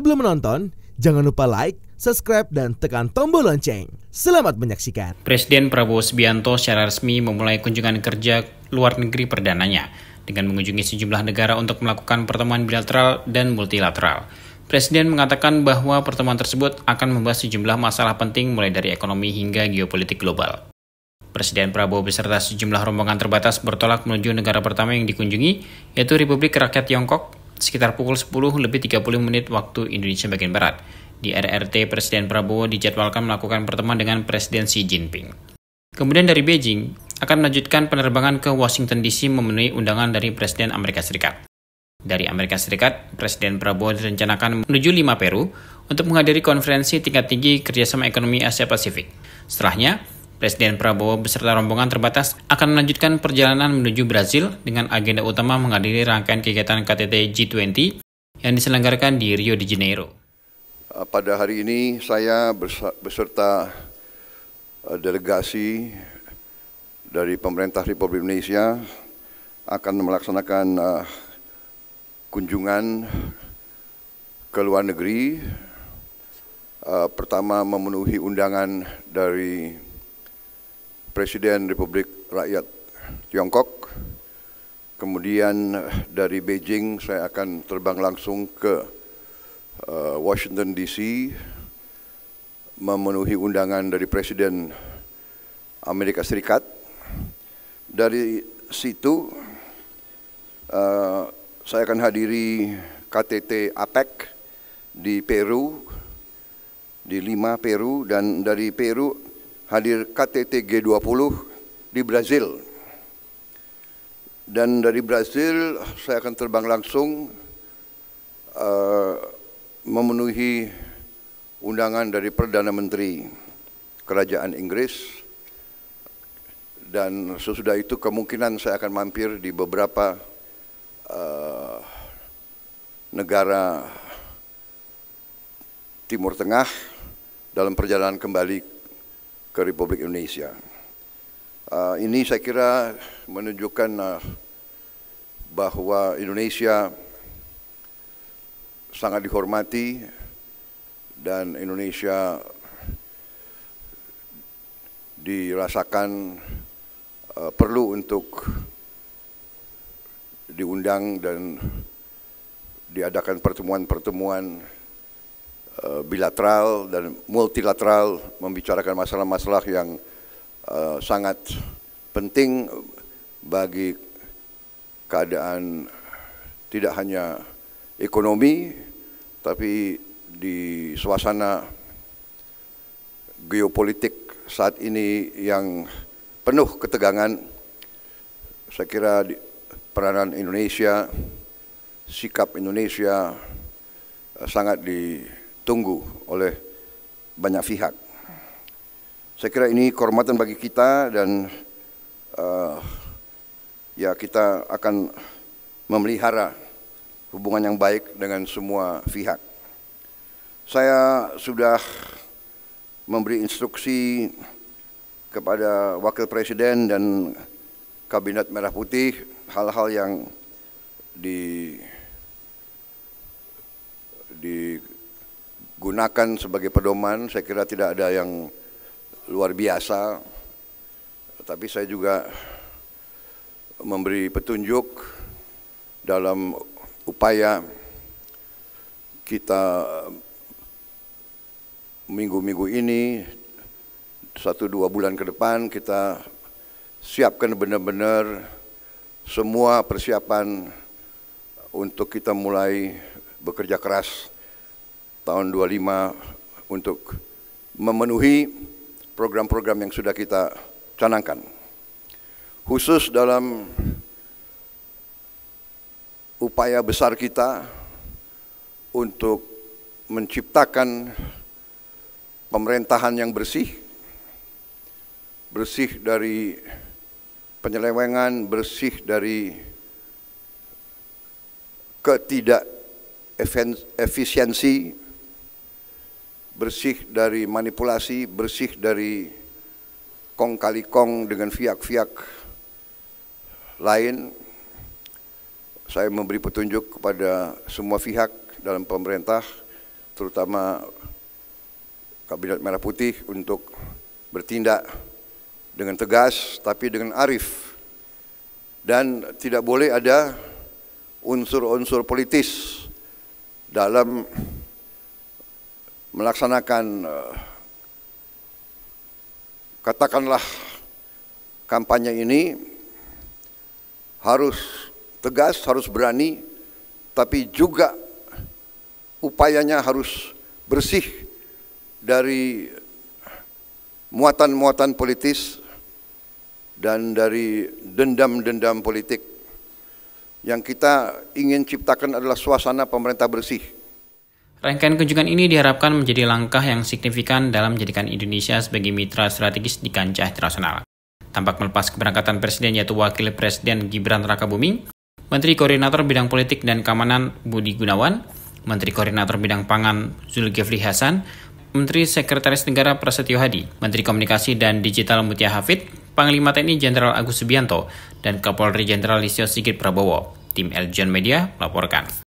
Sebelum menonton, jangan lupa like, subscribe, dan tekan tombol lonceng. Selamat menyaksikan. Presiden Prabowo Subianto secara resmi memulai kunjungan kerja luar negeri perdananya dengan mengunjungi sejumlah negara untuk melakukan pertemuan bilateral dan multilateral. Presiden mengatakan bahwa pertemuan tersebut akan membahas sejumlah masalah penting mulai dari ekonomi hingga geopolitik global. Presiden Prabowo beserta sejumlah rombongan terbatas bertolak menuju negara pertama yang dikunjungi, yaitu Republik Rakyat Tiongkok, sekitar pukul 10 lebih 30 menit waktu Indonesia bagian Barat. Di RRT, Presiden Prabowo dijadwalkan melakukan pertemuan dengan Presiden Xi Jinping. Kemudian dari Beijing, akan melanjutkan penerbangan ke Washington DC memenuhi undangan dari Presiden Amerika Serikat. Dari Amerika Serikat, Presiden Prabowo direncanakan menuju Lima Peru untuk menghadiri konferensi tingkat tinggi kerjasama ekonomi Asia Pasifik. Setelahnya, Presiden Prabowo beserta rombongan terbatas akan melanjutkan perjalanan menuju Brazil dengan agenda utama menghadiri rangkaian kegiatan KTT G20 yang diselenggarakan di Rio de Janeiro. Eh, pada hari ini saya beserta eh, delegasi dari pemerintah Republik Indonesia akan melaksanakan eh, kunjungan ke luar negeri. Pertama memenuhi undangan dari Presiden Republik Rakyat Tiongkok. Kemudian eh, dari Beijing saya akan terbang langsung ke eh, Washington DC memenuhi undangan dari Presiden Amerika Serikat. Dari situ eh, saya akan hadiri KTT APEC di Peru, di Lima Peru dan dari Peru hadir KTT G20 di Brazil. Dan dari Brazil saya akan terbang langsung uh, memenuhi undangan dari Perdana Menteri Kerajaan Inggris dan sesudah itu kemungkinan saya akan mampir di beberapa uh, negara Timur Tengah dalam perjalanan kembali ke Republik Indonesia. Uh, ini saya kira menunjukkan uh, bahwa Indonesia sangat dihormati dan Indonesia dirasakan uh, perlu untuk diundang dan diadakan pertemuan-pertemuan Eh, bilateral dan multilateral membicarakan masalah-masalah yang uh, sangat penting bagi keadaan tidak hanya ekonomi tapi di suasana geopolitik saat ini yang penuh ketegangan saya kira peranan Indonesia sikap Indonesia eh, sangat di ditunggu oleh banyak pihak. Saya kira ini kehormatan bagi kita dan uh, ya kita akan memelihara hubungan yang baik dengan semua pihak. Saya sudah memberi instruksi kepada Wakil Presiden dan Kabinet Merah Putih hal-hal yang di gunakan sebagai pedoman, saya kira tidak ada yang luar biasa, tapi saya juga memberi petunjuk dalam upaya kita minggu-minggu ini satu dua bulan ke depan kita siapkan benar-benar semua persiapan untuk kita mulai bekerja keras tahun 25 untuk memenuhi program-program yang sudah kita canangkan. Khusus dalam upaya besar kita untuk menciptakan pemerintahan yang bersih, bersih dari penyelewengan, bersih dari ketidak efisiensi bersih dari manipulasi, bersih dari kong kali kong dengan fiak-fiak lain. Saya memberi petunjuk kepada semua pihak dalam pemerintah, terutama Kabinet Merah Putih untuk bertindak dengan tegas tapi dengan arif dan tidak boleh ada unsur-unsur politis dalam melaksanakan eh, katakanlah kampanye ini harus tegas, harus berani, tapi juga upayanya harus bersih dari muatan-muatan politis dan dari dendam-dendam politik. Yang kita ingin ciptakan adalah suasana pemerintah bersih. Rangkaian kunjungan ini diharapkan menjadi langkah yang signifikan dalam menjadikan Indonesia sebagai mitra strategis di kancah internasional. Tampak melepas keberangkatan Presiden yaitu Wakil Presiden Gibran Rakabuming, Menteri Koordinator Bidang Politik dan Keamanan Budi Gunawan, Menteri Koordinator Bidang Pangan Zulkifli Hasan, Menteri Sekretaris Negara Prasetyo Hadi, Menteri Komunikasi dan Digital Mutia Hafid, Panglima TNI Jenderal Agus Subianto, dan Kapolri Jenderal Listio Sigit Prabowo. Tim Eljon Media melaporkan.